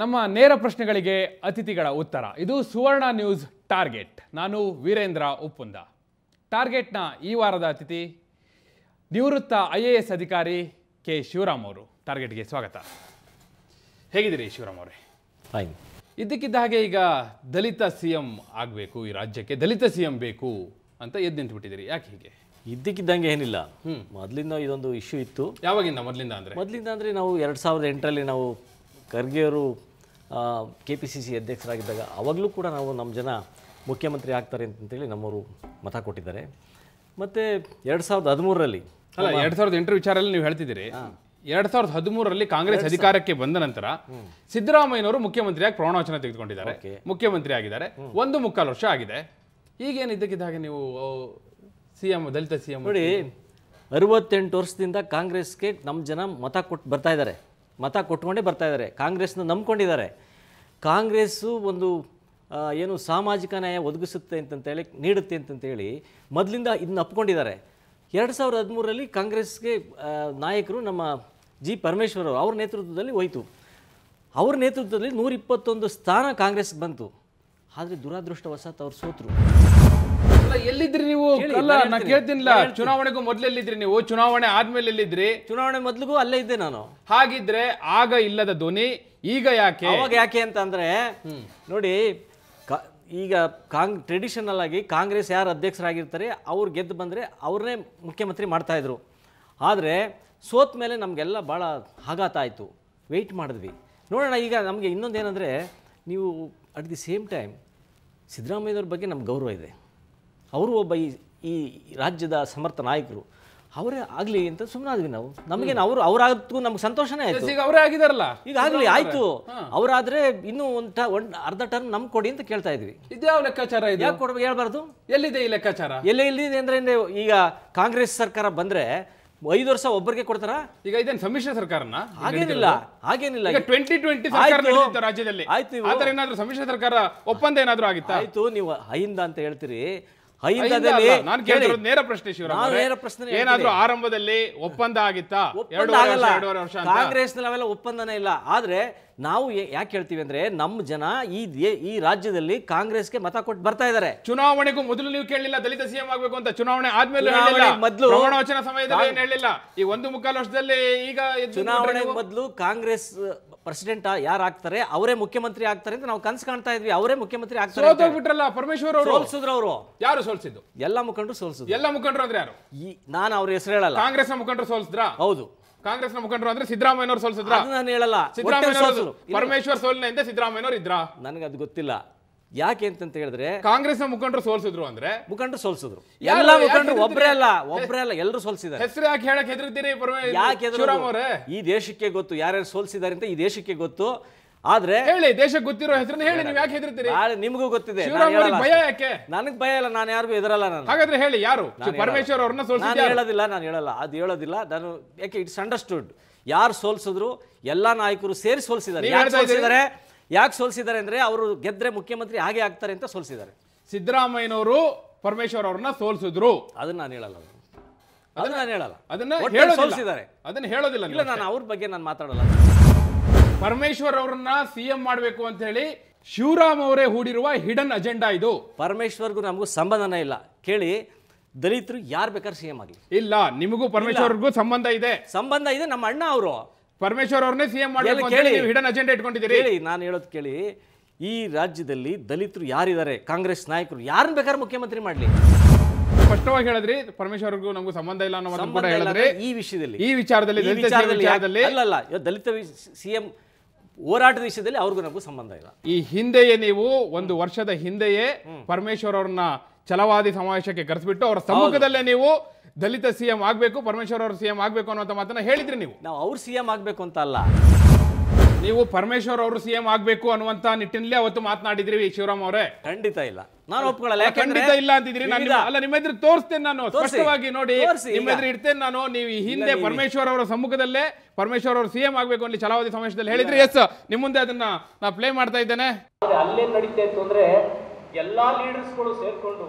ನಮ್ಮ ನೇರ ಪ್ರಶ್ನೆಗಳಿಗೆ ಅತಿಥಿಗಳ ಉತ್ತರ ಇದು ಸುವರ್ಣ ನ್ಯೂಸ್ ಟಾರ್ಗೆಟ್ ನಾನು ವೀರೇಂದ್ರ ಉಪ್ಪುಂದ ಟಾರ್ಗೆಟ್ನ ಈ ವಾರದ ಅತಿಥಿ ನಿವೃತ್ತ ಐ ಎ ಎಸ್ ಅಧಿಕಾರಿ ಕೆ ಶಿವರಾಮ್ ಅವರು ಟಾರ್ಗೆಟ್ಗೆ ಸ್ವಾಗತ ಹೇಗಿದ್ದೀರಿ ಶಿವರಾಮ್ ಅವರೇ ಫೈನ್ ಇದ್ದಕ್ಕಿದ್ದ ಹಾಗೆ ಈಗ ದಲಿತ ಸಿ ಎಂ ಆಗಬೇಕು ಈ ರಾಜ್ಯಕ್ಕೆ ದಲಿತ ಸಿ ಬೇಕು ಅಂತ ಎದ್ದು ನಿಂತುಬಿಟ್ಟಿದ್ದೀರಿ ಯಾಕೆ ಹೀಗೆ ಇದ್ದಕ್ಕಿದ್ದಂಗೆ ಏನಿಲ್ಲ ಮೊದಲಿಂದ ಇದೊಂದು ಇಶ್ಯೂ ಇತ್ತು ಯಾವಾಗಿಂದ ಮೊದಲಿಂದ ಅಂದರೆ ಮೊದಲಿಂದ ಅಂದರೆ ನಾವು ಎರಡು ಸಾವಿರದ ಎಂಟರಲ್ಲಿ ನಾವು ಅವರು ಕೆ ಪಿ ಸಿ ಸಿ ಅಧ್ಯಕ್ಷರಾಗಿದ್ದಾಗ ಅವಾಗಲೂ ಕೂಡ ನಾವು ನಮ್ಮ ಜನ ಮುಖ್ಯಮಂತ್ರಿ ಆಗ್ತಾರೆ ಅಂತೇಳಿ ನಮ್ಮವರು ಮತ ಕೊಟ್ಟಿದ್ದಾರೆ ಮತ್ತು ಎರಡು ಸಾವಿರದ ಹದಿಮೂರರಲ್ಲಿ ಅಲ್ಲ ಎರಡು ಸಾವಿರದ ಎಂಟರ ವಿಚಾರದಲ್ಲಿ ನೀವು ಹೇಳ್ತಿದ್ದೀರಿ ಎರಡು ಸಾವಿರದ ಹದಿಮೂರರಲ್ಲಿ ಕಾಂಗ್ರೆಸ್ ಅಧಿಕಾರಕ್ಕೆ ಬಂದ ನಂತರ ಸಿದ್ದರಾಮಯ್ಯನವರು ಮುಖ್ಯಮಂತ್ರಿಯಾಗಿ ಪ್ರಮಾಣವಚನ ತೆಗೆದುಕೊಂಡಿದ್ದಾರೆ ಮುಖ್ಯಮಂತ್ರಿ ಆಗಿದ್ದಾರೆ ಒಂದು ಮುಕ್ಕಾಲು ವರ್ಷ ಆಗಿದೆ ಈಗೇನು ಇದ್ದಕ್ಕಿದ್ದಾಗ ನೀವು C M Dalit C M ನೋಡಿ ಅರವತ್ತೆಂಟು ವರ್ಷದಿಂದ ಕಾಂಗ್ರೆಸ್ಗೆ ನಮ್ಮ ಜನ ಮತ ಕೊಟ್ಟು ಬರ್ತಾ ಇದ್ದಾರೆ ಮತ ಕೊಟ್ಕೊಂಡೇ ಬರ್ತಾ ಇದ್ದಾರೆ ಕಾಂಗ್ರೆಸ್ನ ನಂಬ್ಕೊಂಡಿದ್ದಾರೆ ಕಾಂಗ್ರೆಸ್ಸು ಒಂದು ಏನು ಸಾಮಾಜಿಕ ನ್ಯಾಯ ಒದಗಿಸುತ್ತೆ ಅಂತಂತೇಳಿ ನೀಡುತ್ತೆ ಅಂತಂತೇಳಿ ಮೊದಲಿಂದ ಇದನ್ನ ಅಪ್ಕೊಂಡಿದ್ದಾರೆ ಎರಡು ಸಾವಿರದ ಹದಿಮೂರರಲ್ಲಿ ಕಾಂಗ್ರೆಸ್ಗೆ ನಾಯಕರು ನಮ್ಮ ಜಿ ಪರಮೇಶ್ವರ್ ಅವ್ರ ನೇತೃತ್ವದಲ್ಲಿ ಹೋಯಿತು ಅವ್ರ ನೇತೃತ್ವದಲ್ಲಿ ನೂರಿಪ್ಪತ್ತೊಂದು ಸ್ಥಾನ ಕಾಂಗ್ರೆಸ್ಗೆ ಬಂತು ಆದರೆ ದುರಾದೃಷ್ಟವಶಾತ್ ಅವ್ರು ಸೋತರು ಎಲ್ಲಿದ್ರಿ ನೀವು ನಾ ಕೇಳ್ತೀನಿಲ್ಲ ಚುನಾವಣೆಗೂ ಮೊದ್ಲು ಎಲ್ಲಿದ್ರಿ ನೀವು ಚುನಾವಣೆ ಆದ್ಮೇಲೆ ಎಲ್ಲಿದ್ರಿ ಚುನಾವಣೆ ಮೊದ್ಲಿಗೂ ಅಲ್ಲೇ ಇದ್ದೆ ನಾನು ಹಾಗಿದ್ರೆ ಆಗ ಇಲ್ಲದ ಧ್ವನಿ ಈಗ ಯಾಕೆ ಅವಾಗ ಯಾಕೆ ಅಂತ ಅಂದ್ರೆ ನೋಡಿ ಈಗ ಕಾಂಗ್ ಟ್ರೆಡಿಷನಲ್ ಆಗಿ ಕಾಂಗ್ರೆಸ್ ಯಾರು ಅಧ್ಯಕ್ಷರಾಗಿರ್ತಾರೆ ಅವ್ರು ಗೆದ್ದು ಬಂದರೆ ಅವ್ರನ್ನೇ ಮುಖ್ಯಮಂತ್ರಿ ಮಾಡ್ತಾಯಿದ್ರು ಆದರೆ ಸೋತ ಮೇಲೆ ನಮಗೆಲ್ಲ ಭಾಳ ಆಘಾತ ಆಯಿತು ವೆಯ್ಟ್ ಮಾಡಿದ್ವಿ ನೋಡೋಣ ಈಗ ನಮಗೆ ಇನ್ನೊಂದೇನಂದ್ರೆ ನೀವು ಅಟ್ ದಿ ಸೇಮ್ ಟೈಮ್ ಸಿದ್ದರಾಮಯ್ಯವ್ರ ಬಗ್ಗೆ ನಮ್ಗೆ ಗೌರವ ಇದೆ ಅವರು ಒಬ್ಬ ಈ ಈ ರಾಜ್ಯದ ಸಮರ್ಥ ನಾಯಕರು ಅವರೇ ಆಗಲಿ ಅಂತ ಸುಮ್ಮನಾದ್ವಿ ನಾವು ನಮಗೇನು ಅವರು ಅವರಾಗದಕ್ಕೂ ನಮ್ಗೆ ಸಂತೋಷನೇ ಆಯ್ತು ಈಗ ಅವರೇ ಆಗಿದಾರಲ್ಲ ಈಗ ಆಗಲಿ ಆಯ್ತು ಅವರಾದ್ರೆ ಇನ್ನೂ ಒಂದು ಅರ್ಧ ಟರ್ಮ್ ನಮ್ ಕೊಡಿ ಅಂತ ಕೇಳ್ತಾ ಇದ್ವಿ ಇದ್ಯಾವ ಲೆಕ್ಕಾಚಾರ ಇದೆ ಯಾಕೆ ಕೊಡ್ಬೇಕು ಹೇಳ್ಬಾರ್ದು ಎಲ್ಲಿದೆ ಈ ಲೆಕ್ಕಾಚಾರ ಎಲ್ಲಿ ಎಲ್ಲಿದೆ ಅಂದ್ರೆ ಈಗ ಕಾಂಗ್ರೆಸ್ ಸರ್ಕಾರ ಬಂದ್ರೆ ಐದು ವರ್ಷ ಒಬ್ಬರಿಗೆ ಕೊಡ್ತಾರ ಈಗ ಇದೇನು ಸಮ್ಮಿಶ್ರ ಸರ್ಕಾರನ ಹಾಗೇನಿಲ್ಲ ಹಾಗೇನಿಲ್ಲ ಈಗ ಟ್ವೆಂಟಿ ಟ್ವೆಂಟಿ ಸರ್ಕಾರ ರಾಜ್ಯದಲ್ಲಿ ಆಯ್ತು ಏನಾದ್ರೂ ಸಮ್ಮಿಶ್ರ ಸರ್ಕಾರ ಒಪ್ಪಂದ ಏನಾದ್ರೂ ಆಗಿತ್ತಾ ಆಯ್ತು ನೀವು ಅಹಿಂದ ಅಂತ ಹೇಳ್ತೀರಿ ಅಹಿಂದದಲ್ಲಿ ನಾನು ನೇರ ಪ್ರಶ್ನೆ ಪ್ರಶ್ನೆ ಏನಾದ್ರೂ ಆರಂಭದಲ್ಲಿ ಒಪ್ಪಂದ ಆಗಿತ್ತಾ ಎರಡು ವರ್ಷ ಕಾಂಗ್ರೆಸ್ ನಾವೆಲ್ಲ ಒಪ್ಪಂದನೇ ಇಲ್ಲ ಆದ್ರೆ ನಾವು ಯಾಕೆ ಹೇಳ್ತೀವಿ ಅಂದ್ರೆ ನಮ್ಮ ಜನ ಈ ಈ ರಾಜ್ಯದಲ್ಲಿ ಕಾಂಗ್ರೆಸ್ಗೆ ಮತ ಕೊಟ್ಟು ಬರ್ತಾ ಇದಾರೆ ಚುನಾವಣೆಗೂ ಮೊದಲು ನೀವು ಕೇಳಲಿಲ್ಲ ದಲಿತ ಸಿಎಂ ಆಗಬೇಕು ಅಂತ ಚುನಾವಣೆ ಆದ್ಮೇಲೆ ಮೊದಲು ಸಮಯದಲ್ಲಿ ಏನು ಹೇಳಿಲ್ಲ ಈ ಒಂದು ಮುಕ್ಕಾಲು ವರ್ಷದಲ್ಲಿ ಈಗ ಚುನಾವಣೆ ಮೊದಲು ಕಾಂಗ್ರೆಸ್ ಪ್ರೆಸಿಡೆಂಟ್ ಆಗ್ತಾರೆ ಅವರೇ ಮುಖ್ಯಮಂತ್ರಿ ಆಗ್ತಾರೆ ಅಂತ ನಾವು ಕನ್ಸ್ ಕಾಣ್ತಾ ಇದ್ವಿ ಅವರೇ ಮುಖ್ಯಮಂತ್ರಿ ಆಗ್ತಾರೆ ಪರಮೇಶ್ವರ್ ಅವರು ಸೋಲ್ಸಿದ್ರು ಅವರು ಯಾರು ಸೋಲ್ಸಿದ್ದು ಎಲ್ಲ ಮುಖಂಡರು ಸೋಲ್ಸಿದ್ರು ಎಲ್ಲ ಮುಖಂಡರು ಅಂದ್ರೆ ಯಾರು ಈ ನಾನು ಅವ್ರ ಹೆಸರು ಹೇಳಲ್ಲ ಕಾಂಗ್ರೆಸ್ ನ ಮುಖಂಡರು ಸೋಲ್ಸಿದ್ರ ಹೌದು ಕಾಂಗ್ರೆಸ್ ನ ಮುಖಂಡರು ಅಂದ್ರೆ ಸಿದ್ದರಾಮಯ್ಯವ್ರು ಸೋಲ್ಸಿದ್ರ ನಾನು ಹೇಳಲ್ಲ ಪರಮೇಶ್ವರ್ ಪರಮೇಶ್ವರ್ ಸೋಲಿನಿಂದ ಸಿದ್ದರಾಮಯ್ಯವ್ರು ಇದ್ರ ನನಗೆ ಅದು ಗೊತ್ತಿಲ್ಲ ಯಾಕೆ ಅಂತ ಹೇಳಿದ್ರೆ ಕಾಂಗ್ರೆಸ್ ನ ಮುಖಂಡರು ಸೋಲ್ಸಿದ್ರು ಅಂದ್ರೆ ಮುಖಂಡರು ಸೋಲ್ಸಿದ್ರು ಎಲ್ಲ ಮುಖಂಡರು ಒಬ್ಬರೇ ಅಲ್ಲ ಒಬ್ಬರೇ ಅಲ್ಲ ಎಲ್ಲರೂ ಸೋಲ್ಸಿದ್ದಾರೆ ಹೆಸರು ಯಾಕೆ ಹೇಳಕ್ ಹೆದರಿದ್ದೀರಿ ಯಾಕೆ ಈ ದೇಶಕ್ಕೆ ಗೊತ್ತು ಯಾರ್ಯಾರು ಸೋಲ್ಸಿದ್ದಾರೆ ಅಂತ ಈ ದೇಶಕ್ಕೆ ಗೊತ್ತು ಆದ್ರೆ ಹೇಳಿ ದೇಶಕ್ಕೆ ಗೊತ್ತಿರೋ ಹೆಸರು ಹೇಳಿ ನೀವು ಯಾಕೆ ಹೆದರ್ತೀರಿ ನಿಮಗೂ ಗೊತ್ತಿದೆ ಭಯ ಯಾಕೆ ನನಗೆ ಭಯ ಇಲ್ಲ ನಾನು ಯಾರಿಗೂ ಹೆದರಲ್ಲ ನಾನು ಹಾಗಾದ್ರೆ ಹೇಳಿ ಯಾರು ಪರಮೇಶ್ವರ್ ಅವ್ರನ್ನ ನಾನು ಹೇಳೋದಿಲ್ಲ ನಾನು ಹೇಳಲ್ಲ ಅದು ಹೇಳೋದಿಲ್ಲ ನಾನು ಯಾಕೆ ಇಟ್ಸ್ ಅಂಡರ್ಸ್ಟುಡ್ ಯಾರು ಸೋಲ್ಸಿದ್ರು ಎಲ್ಲಾ ನಾಯಕರು ಸೇರಿ ಯಾರು ಸೋಲ್ಸಿದ್ದಾರೆ ಯಾಕೆ ಸೋಲಿಸಿದ್ದಾರೆ ಅಂದರೆ ಅವರು ಗೆದ್ರೆ ಮುಖ್ಯಮಂತ್ರಿ ಹಾಗೆ ಆಗ್ತಾರೆ ಅಂತ ಸೋಲಿಸಿದ್ದಾರೆ ಸಿದ್ದರಾಮಯ್ಯನವರು ಪರಮೇಶ್ವರ್ ಅವ್ರನ್ನ ಸೋಲಿಸಿದ್ರು ಅದನ್ನ ನಾನು ಹೇಳಲ್ಲ ಅದನ್ನ ನಾನು ಹೇಳಲ್ಲ ಅದನ್ನ ಸೋಲಿಸಿದ್ದಾರೆ ಅದನ್ನ ಹೇಳೋದಿಲ್ಲ ಇಲ್ಲ ನಾನು ಅವ್ರ ಬಗ್ಗೆ ನಾನು ಮಾತಾಡಲ್ಲ ಪರಮೇಶ್ವರ್ ಅವರನ್ನ ಸಿಎಂ ಮಾಡಬೇಕು ಅಂತ ಹೇಳಿ ಶಿವರಾಮ್ ಅವರೇ ಹೂಡಿರುವ ಹಿಡನ್ ಅಜೆಂಡಾ ಇದು ಪರಮೇಶ್ವರ್ಗೂ ನಮಗೂ ಸಂಬಂಧನೇ ಇಲ್ಲ ಕೇಳಿ ದಲಿತರು ಯಾರು ಬೇಕಾದ್ರೆ ಸಿಎಂ ಆಗಲಿ ಇಲ್ಲ ನಿಮಗೂ ಪರಮೇಶ್ವರ್ಗೂ ಸಂಬಂಧ ಇದೆ ಸಂಬಂಧ ಇದೆ ನಮ್ಮ ಅಣ್ಣ ಅವರು ಪರಮೇಶ್ವರ್ ಅವ್ರನ್ನೇ ಸಿಎಂ ಎಂ ಮಾಡಿ ಹಿಡನ್ ಅಜೆಂಡಾ ಇಟ್ಕೊಂಡಿದ್ದೀರಿ ಹೇಳಿ ನಾನು ಹೇಳೋದು ಕೇಳಿ ಈ ರಾಜ್ಯದಲ್ಲಿ ದಲಿತರು ಯಾರಿದ್ದಾರೆ ಕಾಂಗ್ರೆಸ್ ನಾಯಕರು ಯಾರನ್ನ ಬೇಕಾದ್ರೆ ಮುಖ್ಯಮಂತ್ರಿ ಮಾಡಲಿ ಸ್ಪಷ್ಟವಾಗಿ ಹೇಳಿದ್ರಿ ಪರಮೇಶ್ವರ್ಗೂ ನಮಗೂ ಸಂಬಂಧ ಇಲ್ಲ ಅನ್ನೋ ಹೇಳಿದ್ರೆ ಈ ವಿಷಯದಲ್ಲಿ ಈ ವಿಚಾರದಲ್ಲಿ ಅಲ್ಲ ಅಲ್ಲ ದಲಿತ ಸಿಎಂ ಹೋರಾಟದ ವಿಷಯದಲ್ಲಿ ಅವ್ರಿಗೂ ನಮಗೂ ಸಂಬಂಧ ಇಲ್ಲ ಈ ಹಿಂದೆಯೇ ನೀವು ಒಂದು ವರ್ಷದ ಹಿಂದೆಯೇ ಪರಮೇಶ್ವರ್ ಅವ್ರನ್ನ ಛಲವಾದಿ ಸಮಾವೇಶಕ್ಕೆ ಕರೆಸ್ಬಿಟ್ಟು ಅವರ ಸಮ್ಮುಖದಲ್ಲೇ ನೀವು ದಲಿತ ಸಿ ಎಂ ಆಗಬೇಕು ಪರಮೇಶ್ವರ್ ಅವರು ಎಂ ಆಗಬೇಕು ಅನ್ನುವಂಥ ಮಾತನ್ನ ಹೇಳಿದ್ರಿ ನೀವು ನಾವು ಅವ್ರು ಎಂ ಆಗಬೇಕು ಅಂತ ಅಲ್ಲ ನೀವು ಪರಮೇಶ್ವರ್ ಅವರು ಎಂ ಆಗಬೇಕು ಅನ್ನುವಂಥ ನಿಟ್ಟಿನಲ್ಲಿ ಅವತ್ತು ಮಾತನಾಡಿದ್ರಿ ಶಿವರಾಮ್ ಅವರೇ ಖಂಡಿತ ಇಲ್ಲ ನಾನು ಒಪ್ಕೊಳ್ಳಲ್ಲ ಖಂಡಿತ ಇಲ್ಲ ಅಂತಿದ್ರಿ ನಾನು ಅಲ್ಲ ನಿಮ್ಮ ಎದುರು ತೋರಿಸ್ತೇನೆ ನಾನು ಸ್ಪಷ್ಟವಾಗಿ ನೋಡಿ ನಿಮ್ಮ ಎದುರು ಇಡ್ತೇನೆ ನಾನು ನೀವು ಹಿಂದೆ ಪರಮೇಶ್ವರ್ ಅವರ ಸಮ್ಮುಖದಲ್ಲೇ ಪರಮೇಶ್ವರ್ ಅವರು ಎಂ ಆಗಬೇಕು ಅಲ್ಲಿ ಚಲಾವಧಿ ಸಮಾವೇಶದಲ್ಲಿ ಹೇಳಿದ್ರಿ ಎಸ್ ನಿಮ್ಮ ಮುಂದೆ ಅದನ್ನ ನಾ ಪ್ಲೇ ಮಾಡ್ತಾ ಇದ್ದೇನೆ ಅಲ್ಲೇ ನಡೀತೇ ಅಂತಂದ್ರೆ ಅಂದ್ರೆ ಎಲ್ಲಾ ಲೀಡರ್ಸ್ಗಳು ಸೇರ್ಕೊಂಡು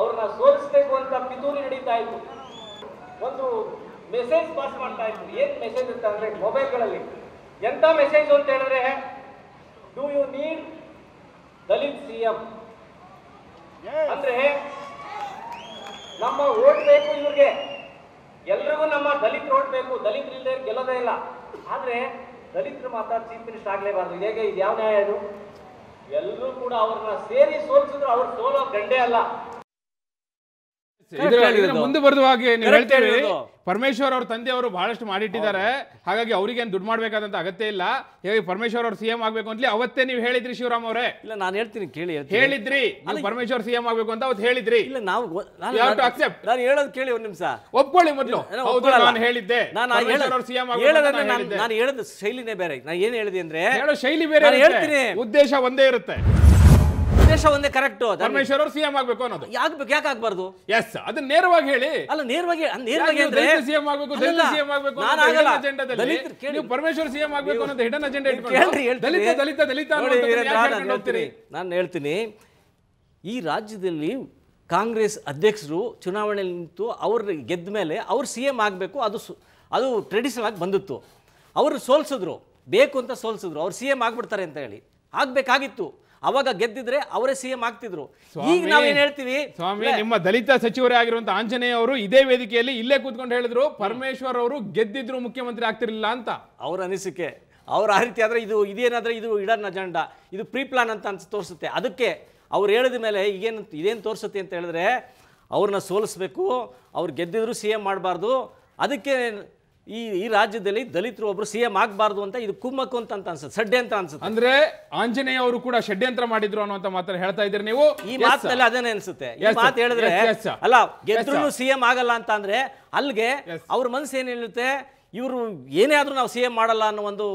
ಅವ್ರನ್ನ ಸೋಲಿಸಬೇಕು ಅಂತ ಪಿತೂರಿ ನಡೀತಾ ಇತ್ತು ಒಂದು ಮೆಸೇಜ್ ಪಾಸ್ ಮಾಡ್ತಾ ಇತ್ತು ಏನ್ ಮೆಸೇಜ್ ಅಂತ ಅಂದರೆ ಮೊಬೈಲ್ಗಳಲ್ಲಿ ಎಂತ ಮೆಸೇಜ್ ಅಂತ ಹೇಳಿದ್ರೆ do you need Dalit C M ಅಂದರೆ ನಮ್ಮ ಓಟ್ ಬೇಕು ಇವ್ರಿಗೆ ಎಲ್ರಿಗೂ ನಮ್ಮ ದಲಿತ್ ಓಟ್ ಬೇಕು ದಲಿತರು ಇಲ್ಲದೆ ಗೆಲ್ಲೋದೇ ಇಲ್ಲ ಆದ್ರೆ ದಲಿತರು ಮಾತ್ರ ಚೀಫ್ ಮಿನಿಸ್ಟರ್ ಆಗಲೇಬಾರ್ದು ಹೇಗೆ ಇದು ಯಾವ ನ್ಯಾಯ ಇದು ಎಲ್ಲರೂ ಕೂಡ ಅವ್ರನ್ನ ಸೇರಿ ಸೋಲಿಸಿದ್ರು ಅವ್ರು ಸೋಲೋ ಗಂಡೇ ಅಲ್ಲ ಮುಂದೆ ಬರುವ ಹಾಗೆ ನೀವು ಹೇಳ್ತೇವೆ ಪರಮೇಶ್ವರ್ ಅವ್ರ ತಂದೆ ಅವರು ಬಹಳಷ್ಟು ಮಾಡಿಟ್ಟಿದ್ದಾರೆ ಹಾಗಾಗಿ ಅವರಿಗೆ ಏನು ದುಡ್ಡು ಮಾಡ್ಬೇಕಾದಂತ ಅಗತ್ಯ ಇಲ್ಲ ಹೇಗೆ ಪರಮೇಶ್ವರ್ ಅವ್ರು ಸಿಎಂ ಆಗ್ಬೇಕು ಅಂತಲೇ ಅವತ್ತೇ ನೀವು ಹೇಳಿದ್ರಿ ಶಿವರಾಮ್ ಅವರೇ ಇಲ್ಲ ನಾನು ಹೇಳ್ತೀನಿ ಕೇಳಿ ಹೇಳಿದ್ರಿ ಪರಮೇಶ್ವರ್ ಸಿಎಂ ಆಗ್ಬೇಕು ಅಂತ ಅವತ್ತು ಹೇಳಿದ್ರಿ ಇಲ್ಲ ನಾವು ಅಕ್ಸೆಪ್ಟ್ ನಾನು ಹೇಳೋದು ಕೇಳಿ ಒಂದು ನಿಮಿಷ ಒಪ್ಕೊಳ್ಳಿ ಮೊದಲು ಹೌದು ನಾನು ಹೇಳಿದ್ದೆ ನಾನು ಸಿಎಂ ನಾನು ಶೈಲಿನೇ ಬೇರೆ ನಾನು ಏನು ಹೇಳಿದೆ ಅಂದ್ರೆ ಶೈಲಿ ಬೇರೆ ಹೇಳ್ತೀನಿ ಉದ್ದೇಶ ಒಂದೇ ಇರುತ್ತೆ ಉದ್ದೇಶ ಒಂದೇ ಕರೆಕ್ಟ್ ಪರಮೇಶ್ವರ್ ಅವರು ಸಿಎಂ ಆಗ್ಬೇಕು ಅನ್ನೋದು ಆಗ್ಬೇಕು ಯಾಕೆ ಆಗ್ಬಾರ್ದು ಎಸ್ ಅದನ್ನ ನೇರವಾಗಿ ಹೇಳಿ ಅಲ್ಲ ನೇರವಾಗಿ ನೇರವಾಗಿ ಸಿಎಂ ಆಗಬೇಕು ಸಿಎಂ ಆಗ್ಬೇಕು ನಾನು ಆಗಲ್ಲ ಅಜೆಂಡಾದಲ್ಲಿ ನೀವು ಪರಮೇಶ್ವರ್ ಸಿಎಂ ಆಗ್ಬೇಕು ಅನ್ನೋದು ಹಿಡನ್ ಅಜೆಂಡಾ ಇಟ್ಕೊಂಡು ದಲಿತ ದಲಿತ ದಲಿತ ನಾನು ಹೇಳ್ತೀನಿ ಈ ರಾಜ್ಯದಲ್ಲಿ ಕಾಂಗ್ರೆಸ್ ಅಧ್ಯಕ್ಷರು ಚುನಾವಣೆಯಲ್ಲಿ ನಿಂತು ಅವ್ರ ಗೆದ್ದ ಮೇಲೆ ಅವ್ರು ಸಿ ಎಮ್ ಆಗಬೇಕು ಅದು ಅದು ಟ್ರೆಡಿಷನಲ್ ಆಗಿ ಬಂದಿತ್ತು ಅವರು ಸೋಲ್ಸಿದ್ರು ಬೇಕು ಅಂತ ಸೋಲ್ಸಿದ್ರು ಅವ್ರು ಸಿ ಎಮ್ ಆಗ್ಬಿಡ್ತಾರೆ ಅಂತ ಹೇಳಿ ಆಗಬೇಕಾಗಿತ್ತು ಅವಾಗ ಗೆದ್ದಿದ್ರೆ ಅವರೇ ಸಿಎಂ ಆಗ್ತಿದ್ರು ಈಗ ನಾವೇನ್ ಹೇಳ್ತೀವಿ ಸ್ವಾಮಿ ನಿಮ್ಮ ದಲಿತ ಸಚಿವರೇ ಆಗಿರುವಂತ ಆಂಜನೇಯ ಅವರು ಇದೇ ವೇದಿಕೆಯಲ್ಲಿ ಇಲ್ಲೇ ಕೂತ್ಕೊಂಡು ಹೇಳಿದ್ರು ಪರಮೇಶ್ವರ್ ಅವರು ಗೆದ್ದಿದ್ರು ಮುಖ್ಯಮಂತ್ರಿ ಆಗ್ತಿರ್ಲಿಲ್ಲ ಅಂತ ಅವ್ರ ಅನಿಸಿಕೆ ಅವ್ರ ಆ ರೀತಿ ಆದರೆ ಇದು ಇದೇನಾದ್ರೆ ಇದು ಇಡನ್ ಅಜೆಂಡಾ ಇದು ಪ್ರೀ ಪ್ಲಾನ್ ಅಂತ ಅಂತ ತೋರಿಸುತ್ತೆ ಅದಕ್ಕೆ ಅವ್ರು ಹೇಳಿದ ಮೇಲೆ ಈಗೇನು ಇದೇನು ತೋರಿಸುತ್ತೆ ಅಂತ ಹೇಳಿದ್ರೆ ಅವ್ರನ್ನ ಸೋಲಿಸ್ಬೇಕು ಅವ್ರು ಗೆದ್ದಿದ್ರು ಸಿ ಎಂ ಮಾಡಬಾರ್ದು ಅದಕ್ಕೆ ಈ ಈ ರಾಜ್ಯದಲ್ಲಿ ದಲಿತರು ಒಬ್ರು ಸಿ ಎಂ ಆಗಬಾರ್ದು ಅಂತ ಇದು ಕುಮ್ಮಕ್ಕು ಅಂತ ಅನ್ಸುತ್ತೆ ಷಡ್ಯಂತ್ರ ಅಂತ ಅನ್ಸುತ್ತೆ ಅಂದ್ರೆ ಆಂಜನೇಯ ಅವರು ಕೂಡ ಷಡ್ಯಂತ್ರ ಮಾಡಿದ್ರು ಅನ್ನುವಂತ ಮಾತ್ರ ಹೇಳ್ತಾ ಇದ್ರೆ ನೀವು ಈ ಮಾತಿನಲ್ಲಿ ಅದನ್ನೇ ಅನ್ಸುತ್ತೆ ಈ ಮಾತು ಹೇಳಿದ್ರೆ ಅಲ್ಲ ಗೆದ್ರು ಸಿ ಎಂ ಆಗಲ್ಲ ಅಂತ ಅಂದ್ರೆ ಅಲ್ಲಿಗೆ ಅವ್ರ ಮನಸ್ಸು ಏನ್ ಹೇಳುತ್ತೆ ಇವರು ಏನೇ ಆದ್ರೂ ನಾವು ಸಿ ಎಂ ಮಾಡಲ್ಲ ಅನ್ನೋ ಒಂದು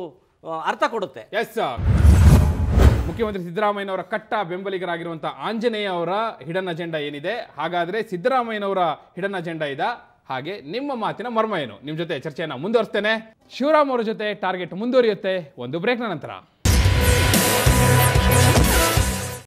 ಅರ್ಥ ಕೊಡುತ್ತೆ ಎಸ್ ಮುಖ್ಯಮಂತ್ರಿ ಸಿದ್ದರಾಮಯ್ಯನವರ ಕಟ್ಟ ಬೆಂಬಲಿಗರಾಗಿರುವಂತಹ ಆಂಜನೇಯ ಅವರ ಹಿಡನ್ ಅಜೆಂಡಾ ಏನಿದೆ ಹಾಗಾದ್ರೆ ಸಿದ್ದರಾಮಯ್ಯನವರ ಹಿಡನ್ ಅಜೆಂಡಾ ಇದ ಹಾಗೆ ನಿಮ್ಮ ಮಾತಿನ ಮರ್ಮ ಏನು ನಿಮ್ಮ ಜೊತೆ ಚರ್ಚೆಯನ್ನು ಮುಂದುವರಿಸ್ತೇನೆ ಶಿವರಾಮ್ ಅವರ ಜೊತೆ ಟಾರ್ಗೆಟ್ ಮುಂದುವರಿಯುತ್ತೆ ಒಂದು ಬ್ರೇಕ್ನ ನಂತರ